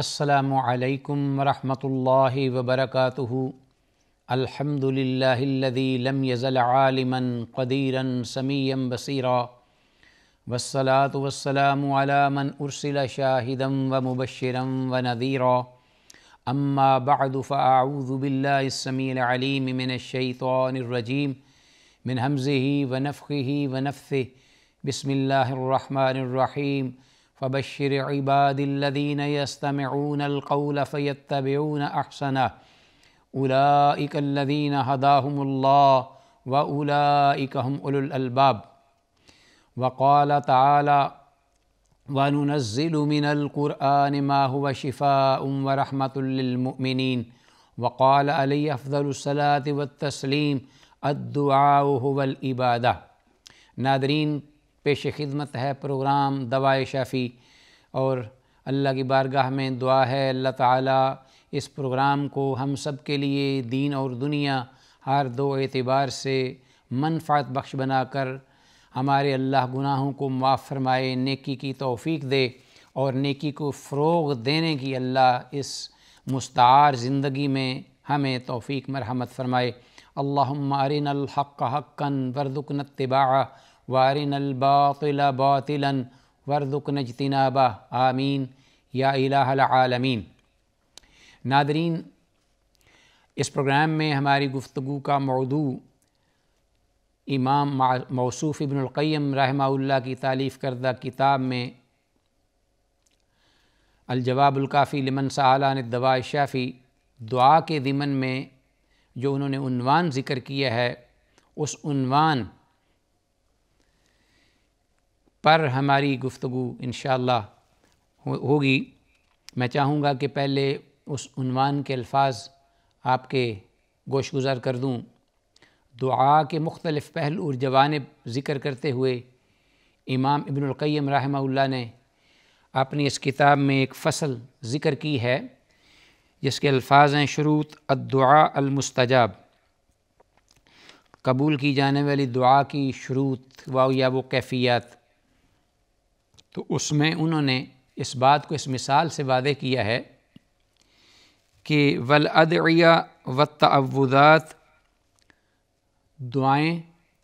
असलकम वरहमल वबरक अलहमदिल्लाम यज़ल आलिमन कदीरा समीम बसीरा वसलात वसलाम मन उर्सिल शाहिदम व मुबशरम व नदीरा अम्मा बदफ़ाउज़बिल्लासमीम मिनशैतरजीम मिन हमज़ी व नफ़ी व नफ़ बसमिल्लर فبشر عباد الذين يستمعون القول فيتبعون احسنه اولئك الذين هداهم الله واولئك هم اولو الالباب وقال تعالى وننزل من القران ما هو شفاء ورحمه للمؤمنين وقال علي افضل الصلاه والتسليم الدعاء هو الاباده ناظرین पेश खिदमत है प्रोग्राम दवाए शफ़ी और अल्लाह की बारगाह में दुआ है अल्लाह ताला इस प्रोग्राम को हम सब के लिए दीन और दुनिया हर दो एतबार से मनफात बख्श बनाकर हमारे अल्लाह गुनाहों को माफ़ फरमाए नेकी की तोफ़ी दे और नेकी को फ़रोग देने की अल्लाह इस मुस्तार ज़िंदगी में हमें तोफ़ी मरहमत फ़रमाए अल्लाम अरिन हक़ हक़न वर्दुकन तबा वारिन अलबातिल बातिलन वर्जुकन जतनाबा आमीन या इलामीन नादरीन इस प्रोग्राम में हमारी गुफ्तु का मौदू इमाम मौसूफ़ इबनकैम रहमाउल्ला की तारीफ़ करदा किताब में अलजवाबुल्काफ़ी लमन सालान दवा शाफ़ी दुआ के दिमन में जो उन्होंने उनवान ज़िक्र किया है उस उनवान पर हमारी गुफ्तु इन होगी मैं चाहूँगा कि पहले उस उनवान के अल्फाज आपके गोश गुज़ार कर दूँ दुआ के मुख्तलिफ पहल और जवानब ज़िक्र करते हुए इमाम इबनकैम रहा ने अपनी इस किताब में एक फ़सल ज़िक्र की है जिसके अल्फाज हैं शुरूत अदुआमस्तजाब अलमस्तजाब कबूल की जाने वाली दुआ की शरूत व या वो कैफियत तो उसमें उन्होंने इस बात को इस मिसाल से वादे किया है कि वल अदिया व तवुदात दुआएँ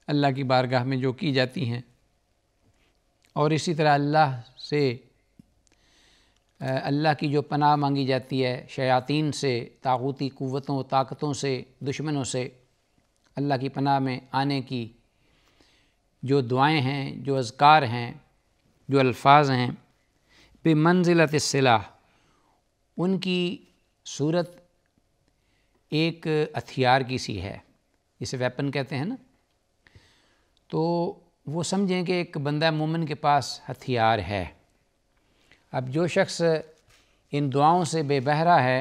अल्लाह की बारगाह में जो की जाती हैं और इसी तरह अल्लाह से अल्लाह की जो पनाह मांगी जाती है शयातीन से ताकूती क़वतों ताकतों से दुश्मनों से अल्लाह की पनाह में आने की जो दुआएं हैं जो अजकार हैं जो अल्फाज हैं बे मंजिलत सिलाह उनकी सूरत एक हथियार की सी है इसे वेपन कहते हैं ना तो वो समझें कि एक बंदा मोमिन के पास हथियार है अब जो शख्स इन दुआओं से बेबहरा है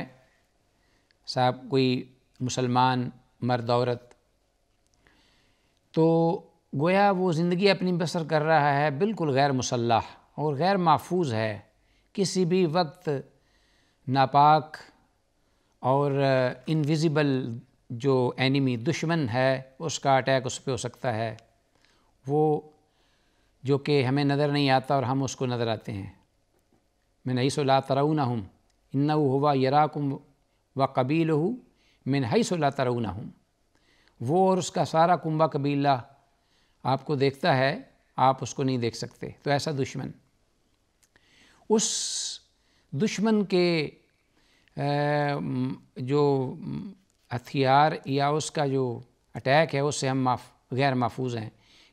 साहब कोई मुसलमान मर्द औरत तो गोया वो ज़िंदगी अपनी बसर कर रहा है बिल्कुल गैर मुसलह और गैर महफूज है किसी भी वक्त नापाक और इनविजिबल जो एनिमी दुश्मन है उसका अटैक उस पर हो सकता है वो जो कि हमें नज़र नहीं आता और हम उसको नज़र आते हैं मैं नहीं सो ला तरऊना हूँ इन्ना हुआ यराकुम व कबील हूँ मैं नहीं सो ला तरऊना हूँ वो और उसका सारा कुंबा कबीला आपको देखता है आप उसको नहीं देख सकते तो ऐसा दुश्मन उस दुश्मन के जो हथियार या उसका जो अटैक है उससे हम माफ गैर महफूज हैं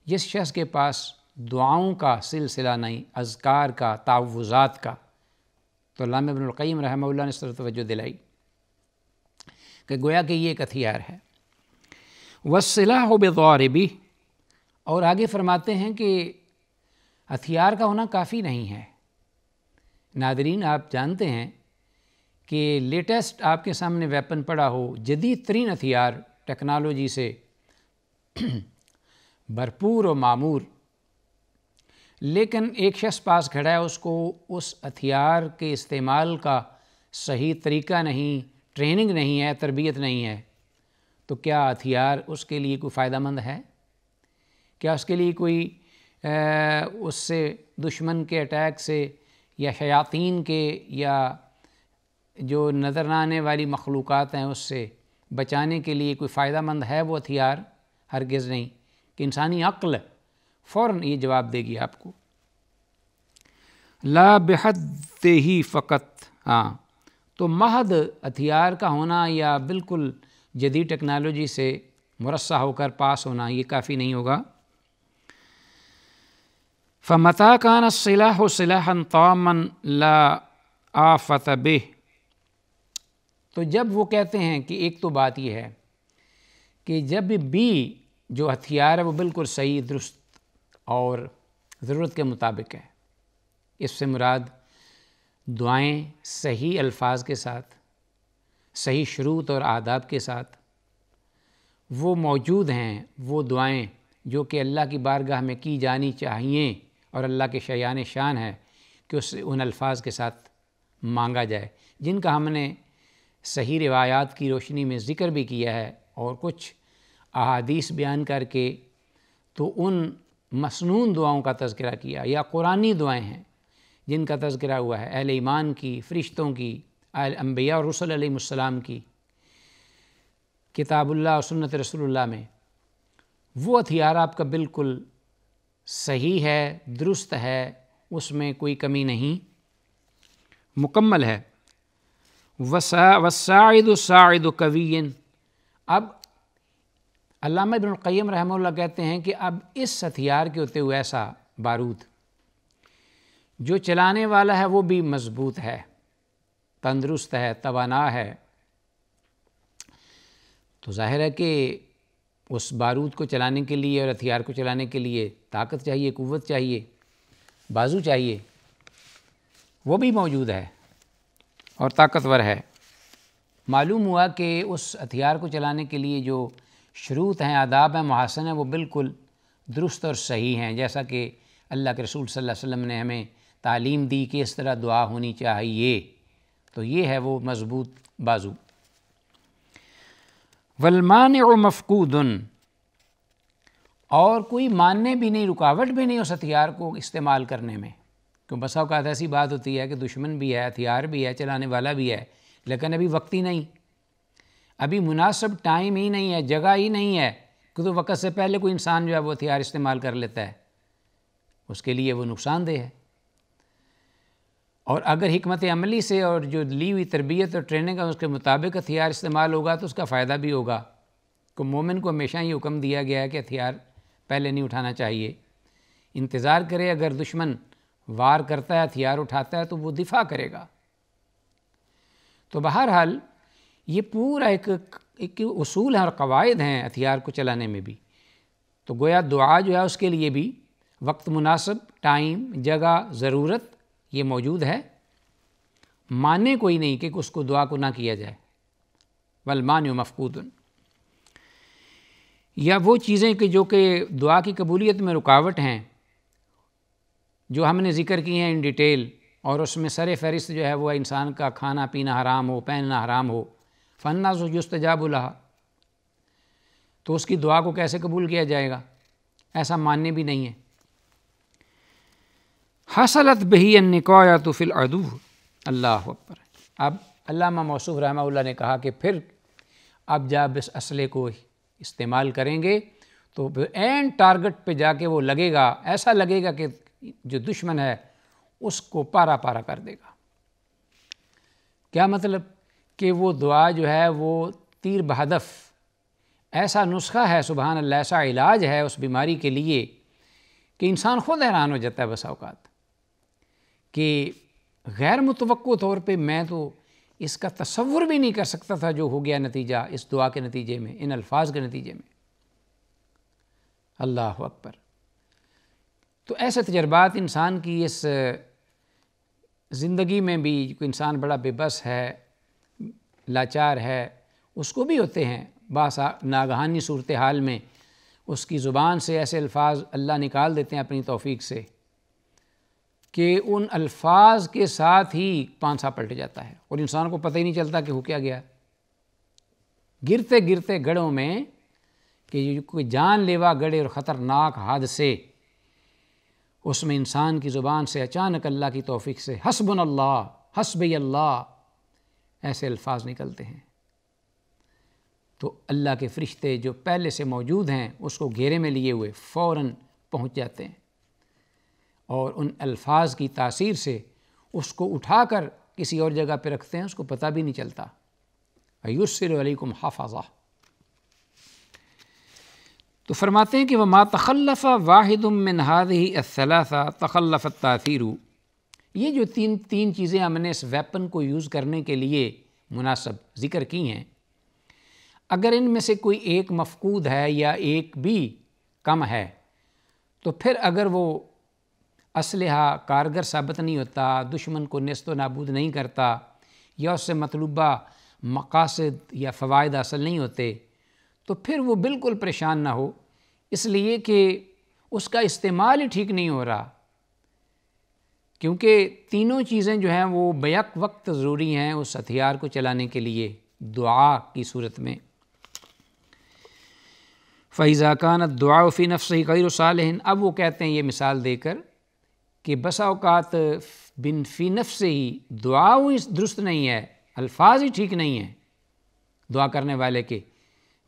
जिस शख्स के पास दुआओं का सिलसिला नहीं अजकार का तावज़ात का तो अलाम इबनकईम ने सर तोज्जो दिलाई कि गोया कि ये एक हथियार है वसिला हो बेदौर भी और आगे फरमाते हैं कि हथियार का होना काफ़ी नहीं है नादरीन आप जानते हैं कि लेटेस्ट आपके सामने वेपन पड़ा हो जदीद तरीन हथियार टेक्नोलॉजी से भरपूर और मामूर लेकिन एक शख्स पास खड़ा है उसको उस हथियार के इस्तेमाल का सही तरीका नहीं ट्रेनिंग नहीं है तरबियत नहीं है तो क्या हथियार उसके लिए कोई फ़ायदा मंद है क्या उसके लिए कोई उससे दुश्मन के अटैक से या शयातीन के या जो नज़र आने वाली मखलूक़ हैं उससे बचाने के लिए कोई फ़ायदा मंद है वो हथियार हरगज़ नहीं कि इंसानी अक्ल फ़ौर ये जवाब देगी आपको ला बेहद ही फ़कत हाँ तो महद हथियार का होना या बिल्कुल जदी टेक्नोलॉजी से मुरसा होकर पास होना ये काफ़ी नहीं होगा फ़मता कान सिलाह सिलाहन तामन ला आफत बेह तो जब वो कहते हैं कि एक तो बात यह है कि जब बी जो हथियार है वो बिल्कुल सही दुरुस्त और ज़रूरत के मुताबिक है इससे मुराद दुआएं सही अल्फाज के साथ सही शरूत और आदाब के साथ वो मौजूद हैं वो दुआएं जो कि अल्लाह की बारगाह में की जानी चाहिए और अल्लाह के शयान शान है कि उस उन अल्फाज के साथ मांगा जाए जिनका हमने सही रिवायात की रोशनी में ज़िक्र भी किया है और कुछ अहादीस बयान करके तो उन मसनून दुआओं का तस्करा किया या कुरानी दुआएं हैं जिनका तस्करा हुआ है अहल ईमान की फ़रिश्तों की अहल अम्बिया और रसोल्सम की किताबुल्ला और सुन्नत रसोल्ला में वो हथियार आपका बिल्कुल सही है दुरुस्त है उसमें कोई कमी नहीं मुकम्मल है वसाद साद कवीन अब अलामा इबन कहते हैं कि अब इस हथियार के होते हुए ऐसा बारूद जो चलाने वाला है वो भी मज़बूत है तंदरुस्त है तवाना है तो जाहिर है कि उस बारूद को चलाने के लिए और हथियार को चलाने के लिए ताकत चाहिए कुवत चाहिए बाजू चाहिए वो भी मौजूद है और ताकतवर है मालूम हुआ कि उस हथियार को चलाने के लिए जो शरूत हैं आदाब हैं महासन हैं वो बिल्कुल दुरुस्त और सही हैं जैसा कि अल्लाह के रसूल सल्लल्लाहु अलैहि वसल्लम ने हमें तालीम दी कि इस तरह दुआ होनी चाहिए तो ये है वो मज़बूत बाजू वलमान मफकूद और कोई मानने भी नहीं रुकावट भी नहीं उस हथियार को इस्तेमाल करने में क्यों बसा अवकात ऐसी बात होती है कि दुश्मन भी है हथियार भी है चलाने वाला भी है लेकिन अभी वक्त ही नहीं अभी मुनासिब टाइम ही नहीं है जगह ही नहीं है क्योंकि तो वक्त से पहले कोई इंसान जो है वो हथियार इस्तेमाल कर लेता है उसके लिए वो नुकसानदेह है और अगर हमत अमली से और जो ली हुई तरबियत और ट्रेनिंग है उसके मुताबिक हथियार इस्तेमाल होगा तो उसका फ़ायदा भी होगा को मोमिन को हमेशा ही हुक्म दिया गया है कि हथियार पहले नहीं उठाना चाहिए इंतज़ार करे अगर दुश्मन वार करता है हथियार उठाता है तो वो दिफा करेगा तो बहरहाल ये पूरा एक, एक असूल है और कवायद हैं हथियार को चलाने में भी तो गोया दुआ जो है उसके लिए भी वक्त मुनासब टाइम जगह ज़रूरत ये मौजूद है माने कोई नहीं कि उसको दुआ को ना किया जाए वलमान मफकूदन या वो चीज़ें कि जो कि दुआ की कबूलियत में रुकावट हैं जो हमने ज़िक्र की हैं इन डिटेल और उसमें सर फहरिस्त जो है वह इंसान का खाना पीना हराम हो पहनना हराम हो फन्ना जुस्तजाबुल्ला तो उसकी दुआ को कैसे कबूल किया जाएगा ऐसा मानने भी नहीं है हसलत बही तो फ़िल अदू अल्लाह अकबर अब अल्लामा मौसूफ रहमा ने कहा कि फिर अब जब इस असले को इस्तेमाल करेंगे तो एंड टारगेट पे जाके वो लगेगा ऐसा लगेगा कि जो दुश्मन है उसको पारा पारा कर देगा क्या मतलब कि वो दुआ जो है वो तीर बहदफ ऐसा नुस्खा है सुबहान अल्लाह ऐसा इलाज है उस बीमारी के लिए कि इंसान ख़ुद हैरान हो जाता है बस अवकात कि गैर मुतवक़ तौर पर मैं तो इसका तस्वुर भी नहीं कर सकता था जो हो गया नतीजा इस दुआ के नतीजे में इन अल्फाज के नतीजे में अल्लाह अकबर तो ऐसे तजर्बात इंसान की इस ज़िंदगी में भी इंसान बड़ा बेबस है लाचार है उसको भी होते हैं बासा नागहानी सूरत हाल में उसकी ज़ुबान से ऐसे अल्फाज अल्लाह निकाल देते हैं अपनी तौफीक से कि उन अल्फाज के साथ ही पांसा पलट जाता है और इंसान को पता ही नहीं चलता कि हो क्या गया गिरते गिरते गढ़ों में कि कोई जानलेवा गड़े और ख़तरनाक हादसे उसमें इंसान की ज़ुबान से अचानक अल्लाह की तोफ़ी से हसबन अल्लाह हसब अल्लाह ऐसे अल्फाज निकलते हैं तो अल्लाह के फ़रिश्ते जो पहले से मौजूद हैं उसको घेरे में लिए हुए फ़ौर पहुँच जाते हैं और उन अल्फाज की तासीर से उसको उठा कर किसी और जगह पर रखते हैं उसको पता भी नहीं चलता अयुसम हाफा तो फरमाते हैं कि वह मा वाहिदम वाहिदमिन ही असलासा तखल्लफ तासीरू ये जो तीन तीन चीज़ें हमने इस वेपन को यूज़ करने के लिए मुनासब ज़िक्र की हैं अगर इनमें से कोई एक मफकूद है या एक भी कम है तो फिर अगर वो असलहा कारगर साबित नहीं होता दुश्मन को नस्त व नाबूद नहीं करता या उससे मतलूबा मकासद या फ़वाद हासिल नहीं होते तो फिर वो बिल्कुल परेशान ना हो इसलिए कि उसका इस्तेमाल ही ठीक नहीं हो रहा क्योंकि तीनों चीज़ें जो हैं वो बैक वक्त ज़रूरी हैं उस हथियार को चलाने के लिए दुआ की सूरत में फ़ैज़ा कानत दुआफ़ी फ़ी गैर साल अब वो कहते हैं ये मिसाल देकर कि बसा अवत बिन फिनफ से ही दुआ दुरुस्त नहीं है अल्फाज ही ठीक नहीं है दुआ करने वाले के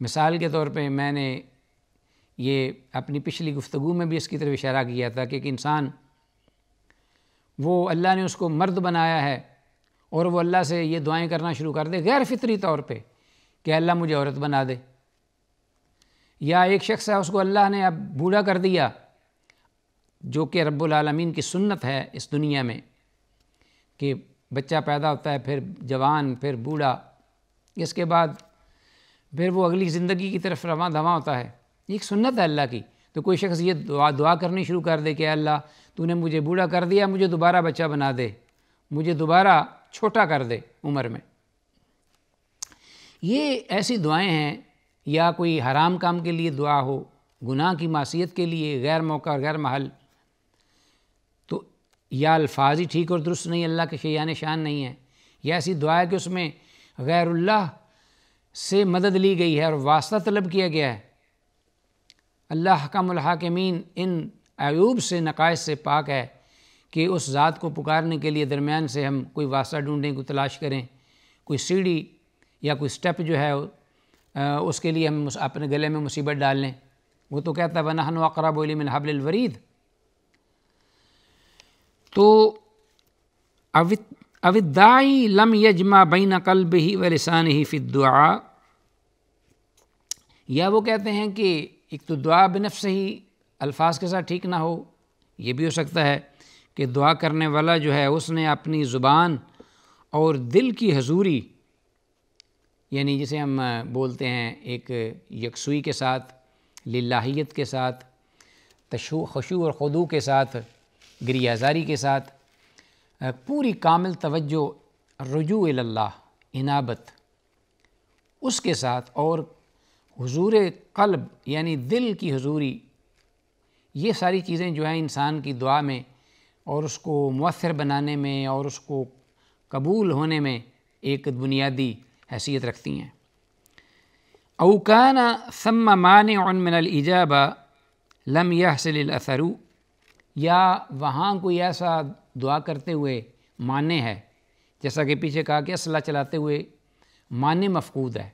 मिसाल के तौर पे मैंने ये अपनी पिछली गुफ्तगु में भी इसकी तरफ इशारा किया था कि एक इंसान वो अल्लाह ने उसको मर्द बनाया है और वो अल्लाह से ये दुआएं करना शुरू कर दे गैर फितरी तौर पे कि अल्लाह मुझे औरत बना दे या एक शख्स है उसको अल्लाह ने अब बूढ़ा कर दिया जो कि रब्बुलमीन की सुन्नत है इस दुनिया में कि बच्चा पैदा होता है फिर जवान फिर बूढ़ा इसके बाद फिर वो अगली ज़िंदगी की तरफ रवा दवा होता है एक सुन्नत है अल्लाह की तो कोई शख्स ये दुआ दुआ करनी शुरू कर दे कि अल्लाह तूने मुझे बूढ़ा कर दिया मुझे दोबारा बच्चा बना दे मुझे दोबारा छोटा कर दे उम्र में ये ऐसी दुआएं हैं या कोई हराम काम के लिए दुआ हो गुनाह की मासीत के लिए गैर मौका और गैर महल या अल्फाज ही ठीक और दुरुस्त नहीं अल्लाह के शयान शान नहीं है यह ऐसी दुआ है कि उसमें गैरुल्लाह से मदद ली गई है और वास्ता तलब किया गया है अल्लाह हकमहाकमीन इन अयूब से नकायश से पाक है कि उस ज़ात को पुकारने के लिए दरमियान से हम कोई वास्ता ढूंढें कोई तलाश करें कोई सीढ़ी या कोई स्टेप जो है उसके लिए हम अपने गले में मुसीबत डाल लें वो तो कहता है वनहन वक़रा बोली मिन हबलवरीद तो अवित अविदाई लम यजमा बैन कल्ब ही व लसान ही फ़िदुआ या वो कहते हैं कि एक तो दुआ बिनफ से ही अल्फाज के साथ ठीक ना हो ये भी हो सकता है कि दुआ करने वाला जो है उसने अपनी ज़ुबान और दिल की हजूरी यानी जिसे हम बोलते हैं एक यकसुई के साथ लाहीत के साथ तशु खशु और खुदू के साथ गरिया के साथ पूरी कामिल तवज्जो रजू अल्लाह इनाबत उसके साथ और हुजूर कल्ब यानी दिल की हजूरी ये सारी चीज़ें जो हैं इंसान की दुआ में और उसको मवसर बनाने में और उसको कबूल होने में एक बुनियादी हैसियत रखती हैं अवकाना सम्मा मान उनमिनजाबा लम यहसलसरू या वहाँ कोई ऐसा दुआ करते हुए माने है जैसा कि पीछे कहा कि असला चलाते हुए माने मफकूद है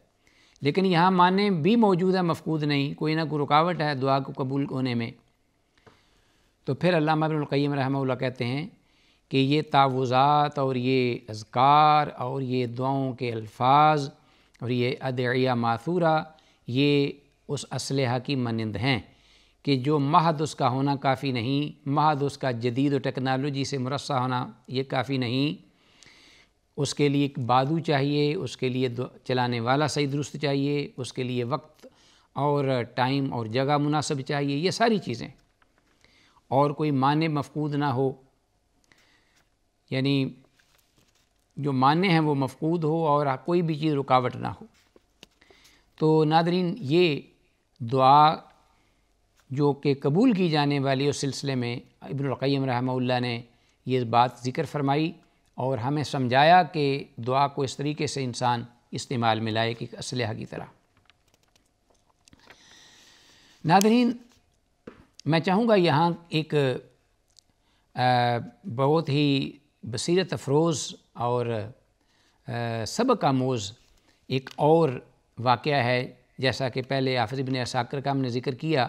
लेकिन यहाँ माने भी मौजूद है मफकूद नहीं कोई ना कोई रुकावट है दुआ को कबूल होने में तो फिर अल्लाह इबनकैम कहते हैं कि ये तावज़ात और ये अजकार और ये दुआओं के अल्फाज और ये अदिया मासूरा ये उस असलहा की मनंद हैं कि जो महद उसका होना काफ़ी नहीं महद उसका जदीद टेक्नोलॉजी से मुरसा होना ये काफ़ी नहीं उसके लिए एक बादू चाहिए उसके लिए चलाने वाला सही दुरुस्त चाहिए उसके लिए वक्त और टाइम और जगह मुनासब चाहिए ये सारी चीज़ें और कोई माने मफकूद ना हो यानी जो माने हैं वो मफकूद हो और कोई भी चीज़ रुकावट ना हो तो नादरीन ये दुआ जो कि कबूल की जाने वाली उस सिलसिले में इब्नकम रहमल्ला ने ये बात ज़िक्र फरमाई और हमें समझाया कि दुआ को इस तरीके से इंसान इस्तेमाल में लाए कि असलह की तरह नादरीन मैं चाहूँगा यहाँ एक बहुत ही बसीरत अफरोज़ और सबक आमोज़ एक और वाक़ है जैसा कि पहले हाफिज़ बिन असाकर का हमने ज़िक्र किया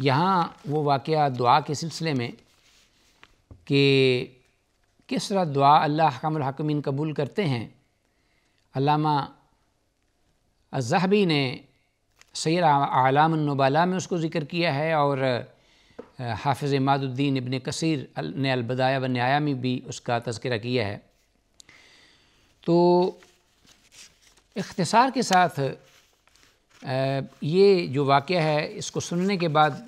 यहाँ वो वाक़ दुआ के सिलसिले में कि किस तरह दुआ अल्लाह हकमिन कबूल करते हैं अलामा जहबी ने सैर आलामबाला में उसको ज़िक्र किया है और हाफिज़ मादुद्दीन इबन कसर ने अलबदाया व न्याया में भी उसका तस्करा किया है तो इख्तसार के साथ ये जो वाक़ है इसको सुनने के बाद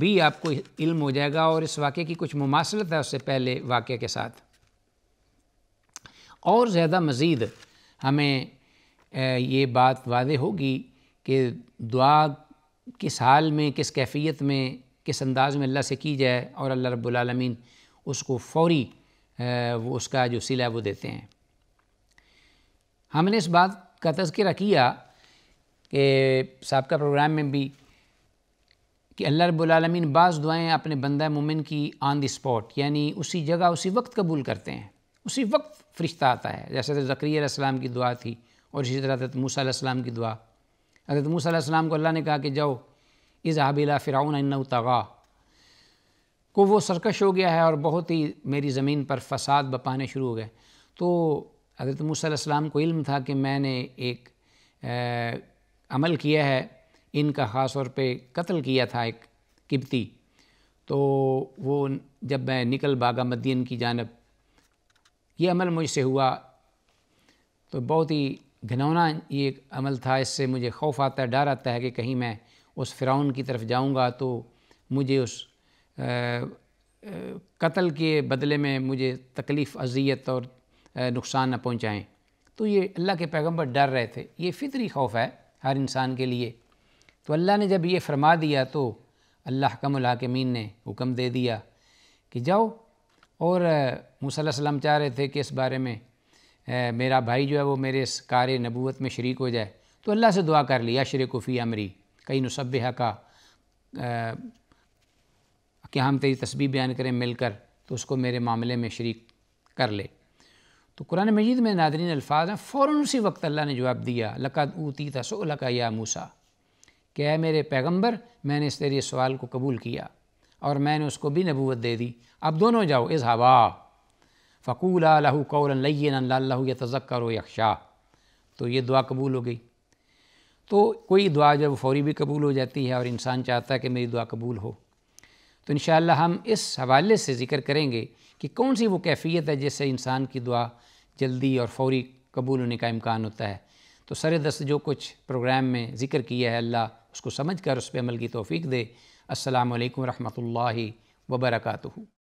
भी आपको इल्म हो जाएगा और इस वाक़े की कुछ मुमासलत है उससे पहले वाक़े के साथ और ज़्यादा मज़ीद हमें ये बात वाज होगी कि दुआ किस हाल में किस कैफियत में किस अंदाज में अल्लाह से की जाए और अल्लाह रब्लमीन उसको फौरी वो उसका जो सिला वो देते हैं हमने इस बात का तस्करा किया कि सबका प्रोग्राम में भी कि अल्लाह रबालमीन बाज़ दुआएँ अपने बंदा मोमिन की ऑन द स्पॉट यानी उसी जगह उसी वक्त कबूल करते हैं उसी वक्त फ़रिश्ता आता है जैसे हजरत सलाम की दुआ थी और इसी तरह हजरत मूसम की दुआ हजरत मूसम को अल्लाह ने कहा कि जाओ इज़ हाबिला फ़िरउन तगा को वो सरकश हो गया है और बहुत ही मेरी ज़मीन पर फसाद बपाने शुरू हो गए तो हज़रत मूसम को इल्म था कि मैंने एक अमल किया है इनका ख़ास तौर पे कत्ल किया था एक किबती तो वो जब मैं निकल बागा मदीन की जानब ये अमल मुझसे हुआ तो बहुत ही घनौना ये अमल था इससे मुझे खौफ आता है डर आता है कि कहीं मैं उस फ़िरौन की तरफ जाऊंगा तो मुझे उस कत्ल के बदले में मुझे तकलीफ़ अजियत और नुकसान न पहुँचाएँ तो ये अल्लाह के पैगम्बर डर रहे थे ये फितरी खौफ है हर इंसान के लिए तो अल्लाह ने जब ये फरमा दिया तो अल्लाह कमलाकमीन ने हुक्म दे दिया कि जाओ और मूसा सलाम चाह रहे थे कि इस बारे में मेरा भाई जो है वो मेरे इस कार नबूत में शरीक हो जाए तो अल्लाह से दुआ कर लिया शरकुफ़ी अमरी कई नुसब का कि हम तेरी तस्वीर बयान करें मिलकर तो उसको मेरे मामले में शरीक कर ले तो कुरान मजीद में नादरीन अल्फाज हैं फ़ौर उसी वक्त अल्लाह ने जवाब दिया लकद ऊती सो का या मूसा क्या है मेरे पैगम्बर मैंने इस तेरे सवाल को कबूल किया और मैंने उसको भी नबूत दे दी अब दोनों जाओ इस हवा फ़कूल लहू कौल लयन ला या तजक्कर यक्षा तो ये दुआ कबूल हो गई तो कोई दुआ जब फौरी भी कबूल हो जाती है और इंसान चाहता है कि मेरी दुआ कबूल हो तो इन हम इस हवाले से ज़िक्र करेंगे कि कौन सी वो कैफियत है जिससे इंसान की दुआ जल्दी और फौरी कबूल होने का इम्कान होता है तो सर दस्त जो कुछ प्रोग्राम में ज़िक्र किया है अल्लाह उसको समझ कर उस पर अमल की तोफ़ी दे अल्लाम वरहमल वबरकू